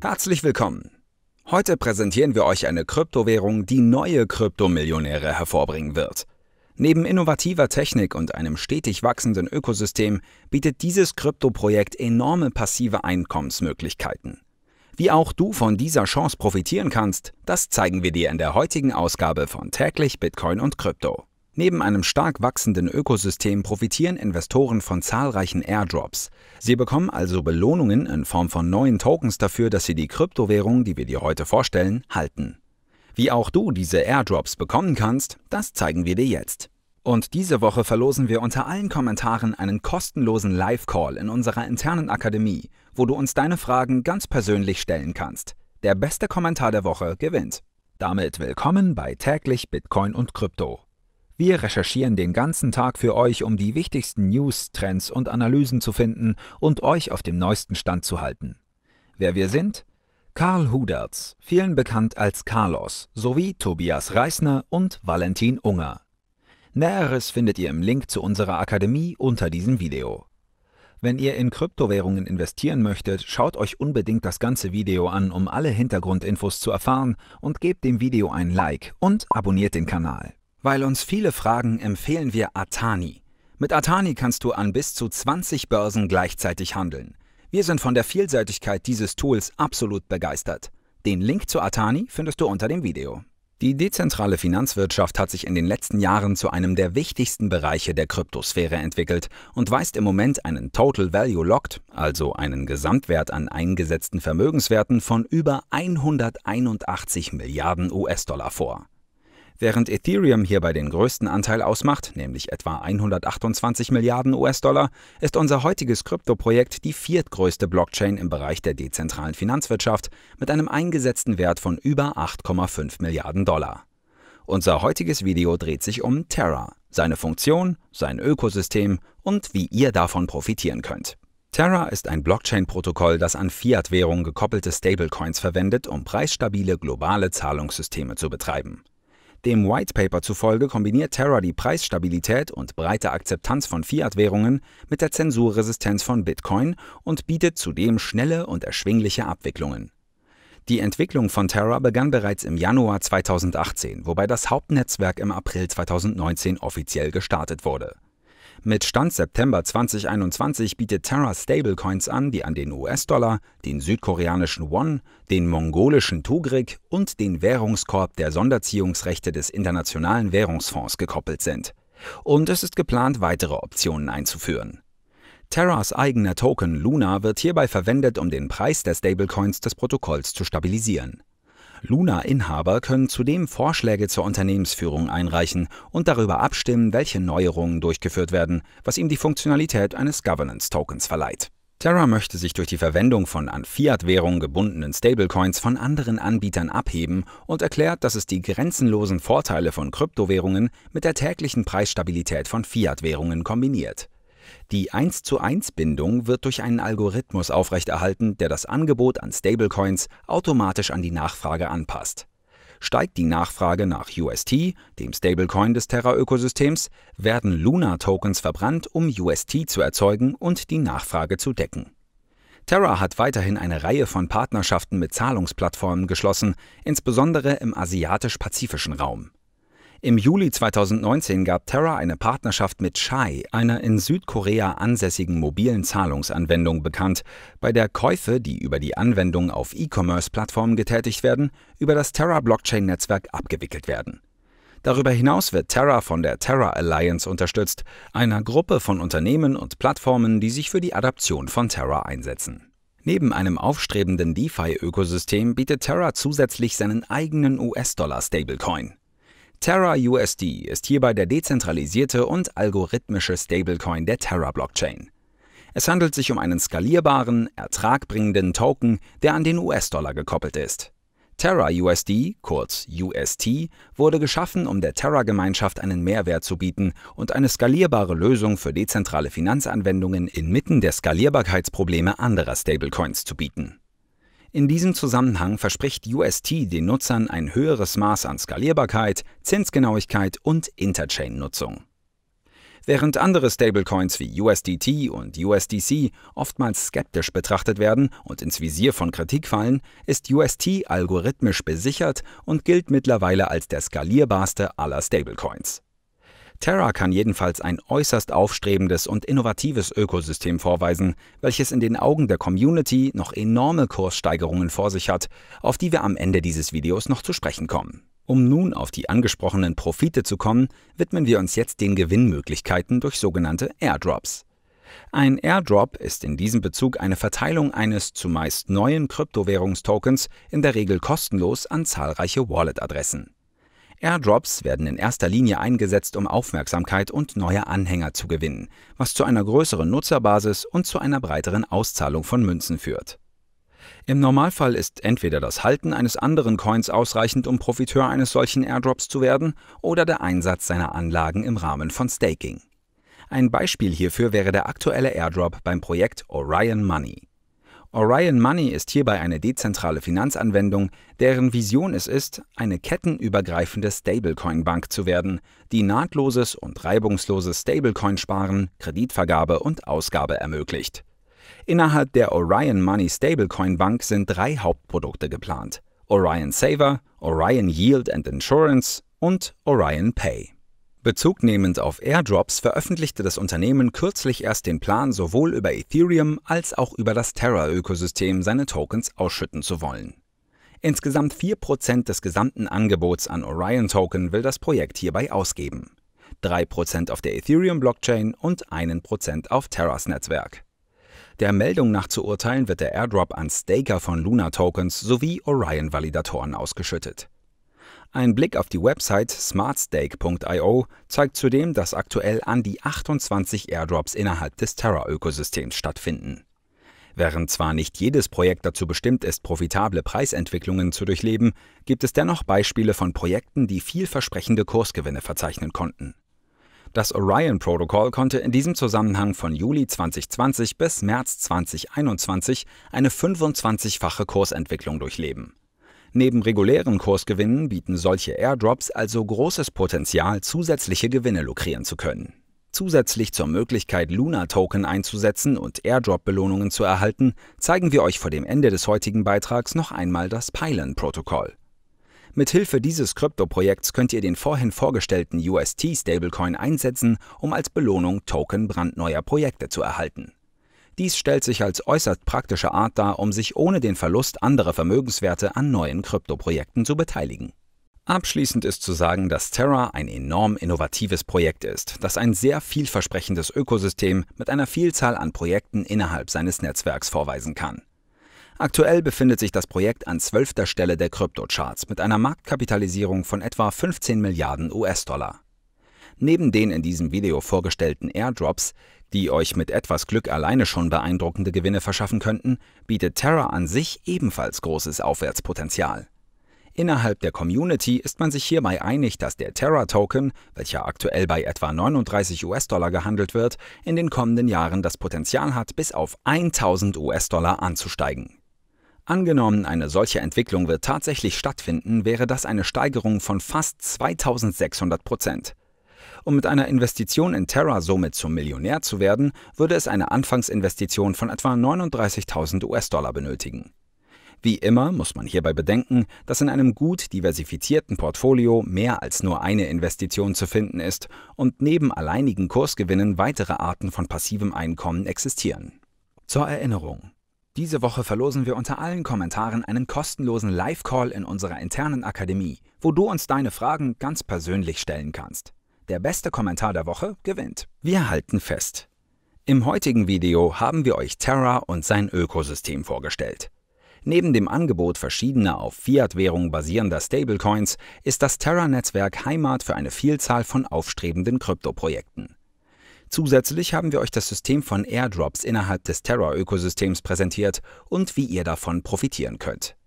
Herzlich willkommen! Heute präsentieren wir euch eine Kryptowährung, die neue Kryptomillionäre hervorbringen wird. Neben innovativer Technik und einem stetig wachsenden Ökosystem bietet dieses Kryptoprojekt enorme passive Einkommensmöglichkeiten. Wie auch du von dieser Chance profitieren kannst, das zeigen wir dir in der heutigen Ausgabe von Täglich Bitcoin und Krypto. Neben einem stark wachsenden Ökosystem profitieren Investoren von zahlreichen Airdrops. Sie bekommen also Belohnungen in Form von neuen Tokens dafür, dass sie die Kryptowährung, die wir dir heute vorstellen, halten. Wie auch du diese Airdrops bekommen kannst, das zeigen wir dir jetzt. Und diese Woche verlosen wir unter allen Kommentaren einen kostenlosen Live-Call in unserer internen Akademie, wo du uns deine Fragen ganz persönlich stellen kannst. Der beste Kommentar der Woche gewinnt. Damit willkommen bei täglich Bitcoin und Krypto. Wir recherchieren den ganzen Tag für euch, um die wichtigsten News, Trends und Analysen zu finden und euch auf dem neuesten Stand zu halten. Wer wir sind? Karl Huderts, vielen bekannt als Carlos, sowie Tobias Reisner und Valentin Unger. Näheres findet ihr im Link zu unserer Akademie unter diesem Video. Wenn ihr in Kryptowährungen investieren möchtet, schaut euch unbedingt das ganze Video an, um alle Hintergrundinfos zu erfahren und gebt dem Video ein Like und abonniert den Kanal. Weil uns viele fragen, empfehlen wir Atani. Mit Atani kannst du an bis zu 20 Börsen gleichzeitig handeln. Wir sind von der Vielseitigkeit dieses Tools absolut begeistert. Den Link zu Atani findest du unter dem Video. Die dezentrale Finanzwirtschaft hat sich in den letzten Jahren zu einem der wichtigsten Bereiche der Kryptosphäre entwickelt und weist im Moment einen Total Value Locked, also einen Gesamtwert an eingesetzten Vermögenswerten von über 181 Milliarden US-Dollar vor. Während Ethereum hierbei den größten Anteil ausmacht, nämlich etwa 128 Milliarden US-Dollar, ist unser heutiges Kryptoprojekt die viertgrößte Blockchain im Bereich der dezentralen Finanzwirtschaft mit einem eingesetzten Wert von über 8,5 Milliarden Dollar. Unser heutiges Video dreht sich um Terra, seine Funktion, sein Ökosystem und wie ihr davon profitieren könnt. Terra ist ein Blockchain-Protokoll, das an fiat währungen gekoppelte Stablecoins verwendet, um preisstabile globale Zahlungssysteme zu betreiben. Dem White Paper zufolge kombiniert Terra die Preisstabilität und breite Akzeptanz von Fiat-Währungen mit der Zensurresistenz von Bitcoin und bietet zudem schnelle und erschwingliche Abwicklungen. Die Entwicklung von Terra begann bereits im Januar 2018, wobei das Hauptnetzwerk im April 2019 offiziell gestartet wurde. Mit Stand September 2021 bietet Terra Stablecoins an, die an den US-Dollar, den südkoreanischen Won, den mongolischen Tugrik und den Währungskorb der Sonderziehungsrechte des Internationalen Währungsfonds gekoppelt sind. Und es ist geplant, weitere Optionen einzuführen. Terras eigener Token Luna wird hierbei verwendet, um den Preis der Stablecoins des Protokolls zu stabilisieren. Luna-Inhaber können zudem Vorschläge zur Unternehmensführung einreichen und darüber abstimmen, welche Neuerungen durchgeführt werden, was ihm die Funktionalität eines Governance-Tokens verleiht. Terra möchte sich durch die Verwendung von an Fiat-Währung gebundenen Stablecoins von anderen Anbietern abheben und erklärt, dass es die grenzenlosen Vorteile von Kryptowährungen mit der täglichen Preisstabilität von Fiat-Währungen kombiniert. Die 1 zu 1 Bindung wird durch einen Algorithmus aufrechterhalten, der das Angebot an Stablecoins automatisch an die Nachfrage anpasst. Steigt die Nachfrage nach UST, dem Stablecoin des Terra-Ökosystems, werden Luna-Tokens verbrannt, um UST zu erzeugen und die Nachfrage zu decken. Terra hat weiterhin eine Reihe von Partnerschaften mit Zahlungsplattformen geschlossen, insbesondere im asiatisch-pazifischen Raum. Im Juli 2019 gab Terra eine Partnerschaft mit Shai, einer in Südkorea ansässigen mobilen Zahlungsanwendung, bekannt, bei der Käufe, die über die Anwendung auf E-Commerce-Plattformen getätigt werden, über das Terra-Blockchain-Netzwerk abgewickelt werden. Darüber hinaus wird Terra von der Terra Alliance unterstützt, einer Gruppe von Unternehmen und Plattformen, die sich für die Adaption von Terra einsetzen. Neben einem aufstrebenden DeFi-Ökosystem bietet Terra zusätzlich seinen eigenen US-Dollar-Stablecoin. Terra USD ist hierbei der dezentralisierte und algorithmische Stablecoin der Terra Blockchain. Es handelt sich um einen skalierbaren, ertragbringenden Token, der an den US-Dollar gekoppelt ist. Terra USD, kurz UST, wurde geschaffen, um der Terra-Gemeinschaft einen Mehrwert zu bieten und eine skalierbare Lösung für dezentrale Finanzanwendungen inmitten der Skalierbarkeitsprobleme anderer Stablecoins zu bieten. In diesem Zusammenhang verspricht UST den Nutzern ein höheres Maß an Skalierbarkeit, Zinsgenauigkeit und Interchain-Nutzung. Während andere Stablecoins wie USDT und USDC oftmals skeptisch betrachtet werden und ins Visier von Kritik fallen, ist UST algorithmisch besichert und gilt mittlerweile als der skalierbarste aller Stablecoins. Terra kann jedenfalls ein äußerst aufstrebendes und innovatives Ökosystem vorweisen, welches in den Augen der Community noch enorme Kurssteigerungen vor sich hat, auf die wir am Ende dieses Videos noch zu sprechen kommen. Um nun auf die angesprochenen Profite zu kommen, widmen wir uns jetzt den Gewinnmöglichkeiten durch sogenannte Airdrops. Ein Airdrop ist in diesem Bezug eine Verteilung eines zumeist neuen Kryptowährungstokens, in der Regel kostenlos an zahlreiche Wallet-Adressen. Airdrops werden in erster Linie eingesetzt, um Aufmerksamkeit und neue Anhänger zu gewinnen, was zu einer größeren Nutzerbasis und zu einer breiteren Auszahlung von Münzen führt. Im Normalfall ist entweder das Halten eines anderen Coins ausreichend, um Profiteur eines solchen Airdrops zu werden, oder der Einsatz seiner Anlagen im Rahmen von Staking. Ein Beispiel hierfür wäre der aktuelle Airdrop beim Projekt Orion Money. Orion Money ist hierbei eine dezentrale Finanzanwendung, deren Vision es ist, eine kettenübergreifende Stablecoin-Bank zu werden, die nahtloses und reibungsloses Stablecoin-Sparen, Kreditvergabe und Ausgabe ermöglicht. Innerhalb der Orion Money Stablecoin Bank sind drei Hauptprodukte geplant: Orion Saver, Orion Yield and Insurance und Orion Pay. Bezug nehmend auf Airdrops veröffentlichte das Unternehmen kürzlich erst den Plan, sowohl über Ethereum als auch über das Terra-Ökosystem seine Tokens ausschütten zu wollen. Insgesamt 4% des gesamten Angebots an Orion-Token will das Projekt hierbei ausgeben. 3% auf der Ethereum-Blockchain und 1% auf Terras Netzwerk. Der Meldung nach zu urteilen wird der Airdrop an Staker von Luna Tokens sowie Orion-Validatoren ausgeschüttet. Ein Blick auf die Website smartstake.io zeigt zudem, dass aktuell an die 28 Airdrops innerhalb des Terra-Ökosystems stattfinden. Während zwar nicht jedes Projekt dazu bestimmt ist, profitable Preisentwicklungen zu durchleben, gibt es dennoch Beispiele von Projekten, die vielversprechende Kursgewinne verzeichnen konnten. Das orion Protocol konnte in diesem Zusammenhang von Juli 2020 bis März 2021 eine 25-fache Kursentwicklung durchleben. Neben regulären Kursgewinnen bieten solche Airdrops also großes Potenzial, zusätzliche Gewinne lukrieren zu können. Zusätzlich zur Möglichkeit, Luna-Token einzusetzen und Airdrop-Belohnungen zu erhalten, zeigen wir euch vor dem Ende des heutigen Beitrags noch einmal das Pylon-Protokoll. Mithilfe dieses Krypto-Projekts könnt ihr den vorhin vorgestellten UST-Stablecoin einsetzen, um als Belohnung Token brandneuer Projekte zu erhalten. Dies stellt sich als äußerst praktische Art dar, um sich ohne den Verlust anderer Vermögenswerte an neuen Kryptoprojekten zu beteiligen. Abschließend ist zu sagen, dass Terra ein enorm innovatives Projekt ist, das ein sehr vielversprechendes Ökosystem mit einer Vielzahl an Projekten innerhalb seines Netzwerks vorweisen kann. Aktuell befindet sich das Projekt an zwölfter Stelle der Kryptocharts mit einer Marktkapitalisierung von etwa 15 Milliarden US-Dollar. Neben den in diesem Video vorgestellten Airdrops die euch mit etwas Glück alleine schon beeindruckende Gewinne verschaffen könnten, bietet Terra an sich ebenfalls großes Aufwärtspotenzial. Innerhalb der Community ist man sich hierbei einig, dass der Terra-Token, welcher aktuell bei etwa 39 US-Dollar gehandelt wird, in den kommenden Jahren das Potenzial hat, bis auf 1000 US-Dollar anzusteigen. Angenommen, eine solche Entwicklung wird tatsächlich stattfinden, wäre das eine Steigerung von fast 2600 Prozent. Um mit einer Investition in Terra somit zum Millionär zu werden, würde es eine Anfangsinvestition von etwa 39.000 US-Dollar benötigen. Wie immer muss man hierbei bedenken, dass in einem gut diversifizierten Portfolio mehr als nur eine Investition zu finden ist und neben alleinigen Kursgewinnen weitere Arten von passivem Einkommen existieren. Zur Erinnerung. Diese Woche verlosen wir unter allen Kommentaren einen kostenlosen Live-Call in unserer internen Akademie, wo du uns deine Fragen ganz persönlich stellen kannst. Der beste Kommentar der Woche gewinnt. Wir halten fest. Im heutigen Video haben wir euch Terra und sein Ökosystem vorgestellt. Neben dem Angebot verschiedener auf Fiat-Währung basierender Stablecoins ist das Terra-Netzwerk Heimat für eine Vielzahl von aufstrebenden Kryptoprojekten. Zusätzlich haben wir euch das System von Airdrops innerhalb des Terra-Ökosystems präsentiert und wie ihr davon profitieren könnt.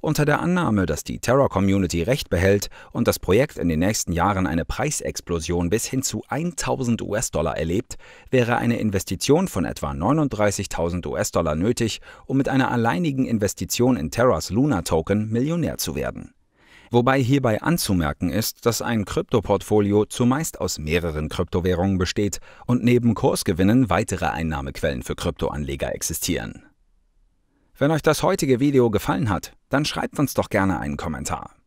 Unter der Annahme, dass die terror community Recht behält und das Projekt in den nächsten Jahren eine Preisexplosion bis hin zu 1000 US-Dollar erlebt, wäre eine Investition von etwa 39.000 US-Dollar nötig, um mit einer alleinigen Investition in Terras Luna Token Millionär zu werden. Wobei hierbei anzumerken ist, dass ein Kryptoportfolio zumeist aus mehreren Kryptowährungen besteht und neben Kursgewinnen weitere Einnahmequellen für Kryptoanleger existieren. Wenn euch das heutige Video gefallen hat, dann schreibt uns doch gerne einen Kommentar.